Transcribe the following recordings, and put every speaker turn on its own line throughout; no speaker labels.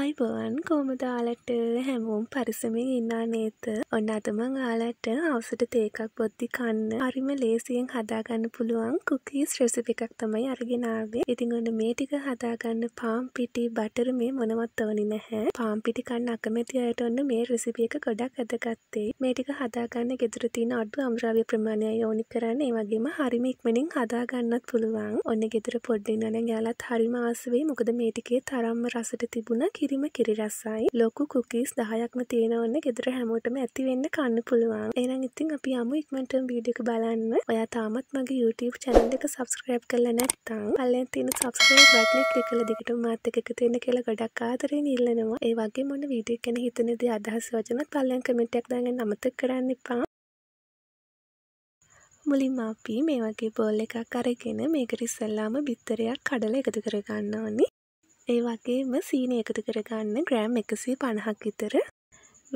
අයිබෝවන් කෝමද ආලට හැමෝම් පරිසමින් ඉන්නා නේත ඔන්න අතමං ආලට අවසට තේකක් බොද්ධි කන්න හරිම ලේසියෙන් හදාගන්න පුළුවන් කුකීස් රෙසිපි එකක් තමයි අරගෙනාවේ ඉතින් ඔන්න මේ ටික හදාගන්න පාම් පිටි බටර් මේ මොනවත් ඕනි නැහැ පාම් පිටි කන්න අකමැති අයට ඔන්න මේ රෙසිපි එක ගොඩක් අදගත්තේ මේ ටික හදාගන්න ගෙදර තියෙන අඩු අමරාවිය ප්‍රමාණය යෝනි කරන්න ඒ වගේම හරිම ඉක්මනින් හදාගන්නත් පුළුවන් ඔන්න ගෙදර පොඩ්ඩින්න නම් යාලත් හරිම ආසවෙයි මොකද මේ ටිකේ තරම්ම රසට තිබුණා කිරිම කිරිරසයි ලොකු කුකිස් දහයක්ම තියෙනවන්න ගෙදර හැමෝටම ඇතිවෙන්න කන්න පුළුවන් එනම් ඉතින් අපි අමු ඉක්මට බීඩික බලන්න ඔයා තාමත් මගේ YouTube චැනල් එක සබස්ක්‍රයිබ් කරලා නැත්තම් පල්ලෙන් තියෙන සබස්ක්‍රයිබ් බටනේ ක්ලික් කරලා දිගටම මාත් එක්ක තියෙන කියලා ගොඩක් ආදරෙන් ඉල්ලනවා ඒ වගේ මොන වීඩියෝ ගැන හිතනදී අදහස් වචනත් පල්ලෙන් කමෙන්ට් එකක් දාගන්න අමතක කරන්න එපා මුලින්ම අපි මේ වගේ බෝල් එකක් අරගෙන මේකට ඉස්සල්ලාම බිත්තරයක් කඩලා එකතු කරගන්න ඕනේ. ඒ වගේම සීනය එකතු කරගන්න ග්‍රෑම් එකසී පණහක් විතර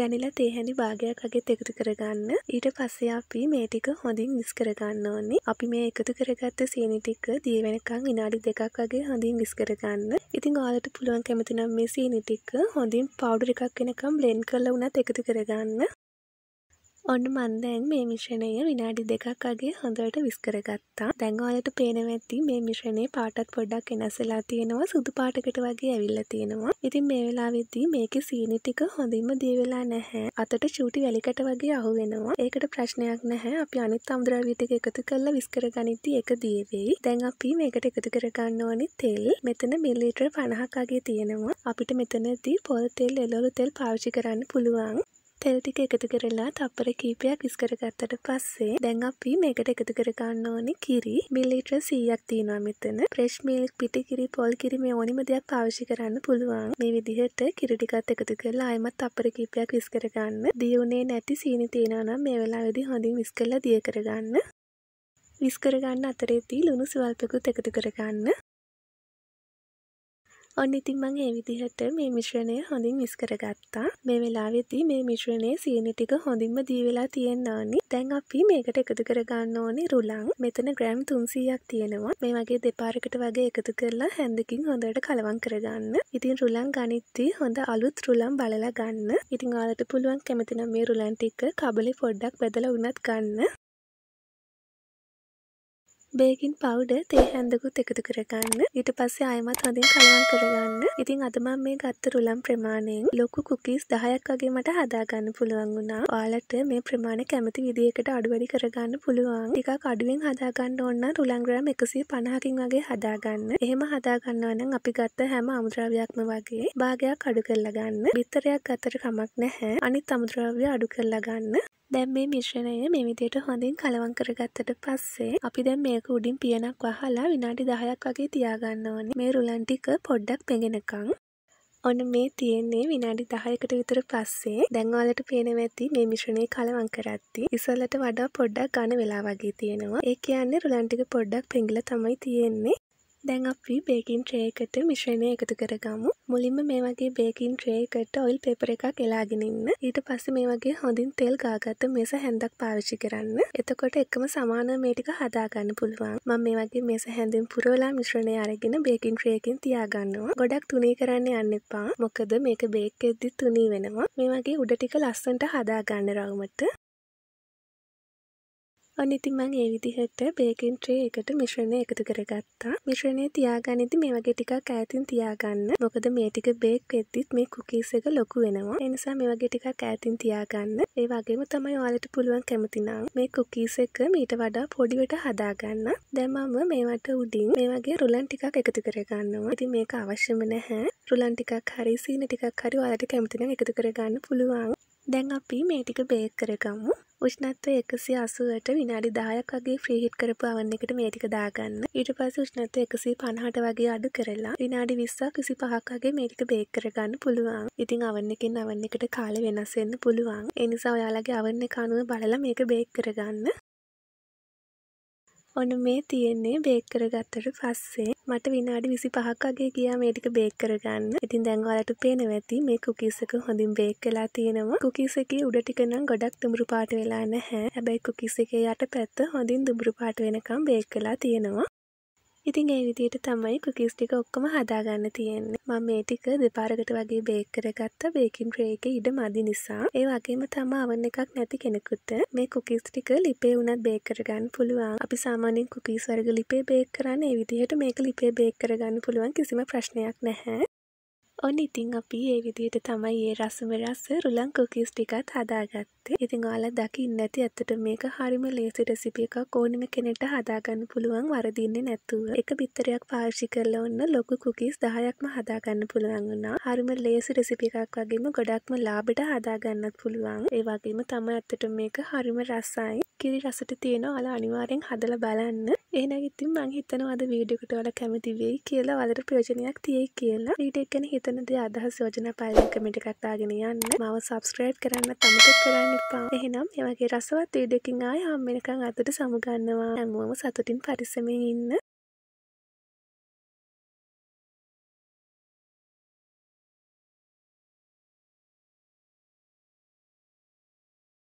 වැනිලා තේහැනි භාගයක් වගේත් එකතු කරගන්න ඊට පස්සේ අපි මේ ටික හොඳින් මිස් කරගන්න ඕනේ අපි මේ එකතු කරගත්ත සීනි ටික දිය වෙනකන් විනාඩි දෙකක් වගේ හොඳින් මිස් කරගන්න ඉතින් ඔයාලට පුළුවන් කැමති නම් මේ සීනි ටික හොඳින් පවුඩර් එකක් වෙනකන් බ්ලෙන්ඩ් කරලා වුණත් එකතු කරගන්න ඔන්න මන් දැන් මේ මිශ්‍රණය විනාඩි දෙකක් වගේ හොඳට විස්කර ගත්තා. දැන් ඔයාලට පේනවා ඇති මේ මිශ්‍රණය පාටත් පොඩ්ඩක් වෙනස් වෙලා තියෙනවා. සුදු පාටකට වගේ ඇවිල්ලා තියෙනවා. ඉතින් මේ වෙලාවේදී මේකේ සීනි ටික හොඳින්ම දිය වෙලා නැහැ. අතට චූටි වැලිකට වගේ අහු වෙනවා. ඒකට ප්‍රශ්නයක් නැහැ. අපි අනිත් අමුද්‍රව්‍ය ටික එකතු කරලා විස්කර ගනිද්දී ඒක දිය වෙයි. දැන් අපි මේකට එකතු කරගන්න ඕනි තෙල්. මෙතන මිලිලීටර 50ක් වගේ තියෙනවා. අපිට මෙතනදී පොල් තෙල් එළවලු තෙල් පාවිච්චි කරන්න පුළුවන්. තෙල් ටික එකතු කරලා තප්පර කීපයක් ඉස් කරගත්තට පස්සේ දැන් අපි මේකට එකතු කර ගන්න ඕනේ කිරි මිලිලීටර 100ක් තියෙනවා මෙතන ෆ්‍රෙෂ් මිල්ක් පිටි කිරි පොල් කිරි මේ ඕනිම දෙයක් පාවිච්චි කරන්න පුළුවන් මේ විදිහට කිරි ටිකත් එකතු කරලා ආයෙමත් තප්පර කීපයක් විස් කර ගන්න දියුනේ නැති සීනි තියෙනවා නම් මේ වෙලාවේදී හොඳින් විස් කරලා දිය කර ගන්න විස් කර ගන්න අතරේදී ලුණු ස්වල්පකුත් එකතු කර ගන්න ඔන්න ඉතින් මම ඒ විදිහට මේ මිශ්‍රණය හොඳින් මිස් කරගත්තා. මේ වෙලාවේදී මේ මිශ්‍රණයේ සීනි ටික හොඳින්ම දී වෙලා තියෙන්න ඕනි. දැන් අපි මේකට එකතු කරගන්න ඕනේ රුලන්. මෙතන ග්‍රෑම් 300ක් තියෙනවා. මේ වගේ දෙපාරකට වගේ එකතු කරලා හැන්දකින් හොඳට කලවම් කරගන්න. ඉතින් රුලන් ගනිද්දී හොඳ අලුත් රුලන් බලලා ගන්න. ඉතින් ඔයාලට පුළුවන් කැමති නම් මේ රුලන් ටික කබලේ පොඩ්ඩක් බෙදලා උනත් ගන්න. බේකින් පවුඩර් තේ හැඳකුත් එකතු කරගන්න ඊට පස්සේ අයමත් හොඳින් කලවම් කරගන්න ඉතින් අද මම මේ ගත්ත රුලම් ප්‍රමාණයෙන් ලොකු කුකීස් 10ක් වගේ මට හදාගන්න පුළුවන් වුණා ඔයාලට මේ ප්‍රමාණය කැමති විදිහකට අඩු වැඩි කරගන්න පුළුවන් ටිකක් අඩුවෙන් හදාගන්න ඕන නම් රුලම් ග්‍රෑම් 150කින් වගේ හදාගන්න එහෙම හදාගන්නවා නම් අපි ගත්ත හැම අමුද්‍රව්‍යයක්ම වගේ භාගයක් අඩු කරලා ගන්න බිත්තරයක් අතර කමක් නැහැ අනිත් අමුද්‍රව්‍ය අඩු කරලා ගන්න දැන් මේ මිශ්‍රණය මේ විදියට හොඳින් කලවම් කරගත්තට පස්සේ අපි දැන් මේක උඩින් පියනක් වහලා විනාඩි 10ක් වගේ තියාගන්න ඕනේ මේ රුලන් ටික පොඩ්ඩක් පෙඟෙනකන්. ඔන්න මේ තියෙන්නේ විනාඩි 10කට විතර පස්සේ දැන් ඔයාලට පේනවා ඇති මේ මිශ්‍රණය කලවම් කරද්දී ඉස්සලට වඩා පොඩ්ඩක් ගන්න වෙලා වගේ තියෙනවා. ඒ කියන්නේ රුලන් ටික පොඩ්ඩක් පෙඟිලා තමයි තියෙන්නේ. දැන් අපි බේකින් ට්‍රේ එකට මිශ්‍රණය එකතු කරගමු. මුලින්ම මේ වගේ බේකින් ට්‍රේ එකට ඔයිල් পেපර් එකක් එලාගෙන ඉන්න. ඊට පස්සේ මේ වගේ හොඳින් තෙල් ගාගත්ත මේස හැන්දක් පාවිච්චි කරන්න. එතකොට එකම සමානව මේ ටික හදා ගන්න පුළුවන්. මම මේ වගේ මේස හැන්දෙන් පුරවලා මිශ්‍රණය අරගෙන බේකින් ට්‍රේ එකකින් තියා ගන්නවා. ගොඩක් තුනී කරන්න යන්න එපා. මොකද මේක බේක් වෙද්දි තුනී වෙනවා. මේ වගේ උඩ ටික ලස්සනට හදා ගන්න රවුමට. ඔන්න ඉතින් මම ඒ විදිහට බේකින් ට්‍රේ එකට මිශ්‍රණය එකතු කරගත්තා. මිශ්‍රණය තියාගනිද්දි මේ වගේ ටිකක් ඈතින් තියාගන්න. මොකද මේ ටික බේක් වෙද්දිත් මේ කුකීස් එක ලොකු වෙනවා. ඒ නිසා මේ වගේ ටිකක් ඈතින් තියාගන්න. ඒ වගේම තමයි ඔයාලට පුළුවන් කැමති නම් මේ කුකීස් එක මීට වඩා පොඩිවට හදාගන්න. දැන් මම මේවට උඩින් මේ වගේ රුලන් ටිකක් එකතු කරගන්නවා. ඉතින් මේක අවශ්‍යම නැහැ. රුලන් ටිකක් හරි සීනි ටිකක් හරි ඔයාලට කැමති නම් එකතු කරගන්න පුළුවන්. දැන් අපි මේ ටික බේක් කරගමු. උෂ්ණත්වය එකසිය අසුවට විනාඩි දායක් වගේ ෆ්‍රීහිට් කරපු අවන් එකට මේ ටික දාගන්න ඊට පස්සේ උෂ්ණත්වය එකසිය පණහට වගේ අඩු කරලා විනාඩි විස්සක් විසි පහක් වගේ මේ ටික බේක් කරගන්න පුළුවන් ඉතින් අවන් එකෙන් අවන් එකට කාලේ වෙනස් වෙන්න පුළුවන් ඒ නිසා ඔයාලගේ අවන් එක අනුව බලලා මේක බේක් කරගන්න ඔන්න මේ තියෙන්නේ බේක් කරගත්තට පස්සේ මට විනාඩි 25ක් වගේ ගියා මේ ටික බේක් කරගන්න. ඉතින් දැන් ඔයාලට පේනවා ඇති මේ කුකීස් එක හොඳින් බේක් වෙලා තියෙනවා. කුකීස් එකේ උඩ ටික නම් ගොඩක් දුඹුරු පාට වෙලා නැහැ. හැබැයි කුකීස් එකේ යට පැත්ත හොඳින් දුඹුරු පාට වෙනකම් බේක් වෙලා තියෙනවා. ඉතින් ඒ විදියට තමයි කුකිස් ටික ඔක්කොම හදාගන්න තියෙන්නේ මම මේ ටික දෙපාරකට වගේ බේක් කරගත්ත බේකින් ට්‍රේ එකේ ඉඩ මදි නිසා ඒ වගේම තම අවන් එකක් නැති කෙනෙකුට මේ කුකිස් ටික ලිපේ උනත් බේක් කරගන්න පුළුවන් අපි සාමාන්‍යයෙන් කුකිස් වර්ග ලිපේ බේක් කරන්නේ ඒ විදිහට මේක ලිපේ බේක් කරගන්න පුළුවන් කිසිම ප්‍රශ්නයක් නැහැ ඔන්න ඉතිං අපි ඒ විදිහට තමයි ඒ රසම රස රුලන් කුකිස් ටිකත් හදාගත්තේ ඉතිං ඔයාලා දකින්න ඇති ඇත්තට මේක හරිම ලේසි රෙසිපි එකක් ඕනම කෙනෙක්ට හදාගන්න පුළුවන් වරදින්නේ නැතුව එක බිත්තරයක් පාවිච්චි කරලා ඔන්න ලොකු කුකිස් 10ක්ම හදාගන්න පුළුවන් වුණා හරිම ලේසි රෙසිපි එකක් වගේම ගොඩක්ම ලාභට හදාගන්නත් පුළුවන් ඒ වගේම තමයි ඇත්තට මේක හරිම රසයි කිරි රසට තියෙනවා ඔයාලා අනිවාර්යෙන් හදලා බලන්න එහෙනම් ඉතින් මං හිතනවා අද වීඩියෝ එකට ඔයාලා කැමති වෙයි කියලා වලට ප්‍රයෝජනයක් තියෙයි කියලා. වීඩියෝ එක ගැන හිතන දේ අදහස් යෝජනා පාලනය කමෙන්ට් එකක් දාගෙන යන්න. මාව subscribe කරන්න තමතෙක් කරන්න එපා. එහෙනම් මේ වගේ රසවත් වීඩියෝ එකකින් ආයෙ හම්බ වෙනකන් අදට සමුගන්නවා. හැමෝම සතුටින් පරිස්සමෙන් ඉන්න.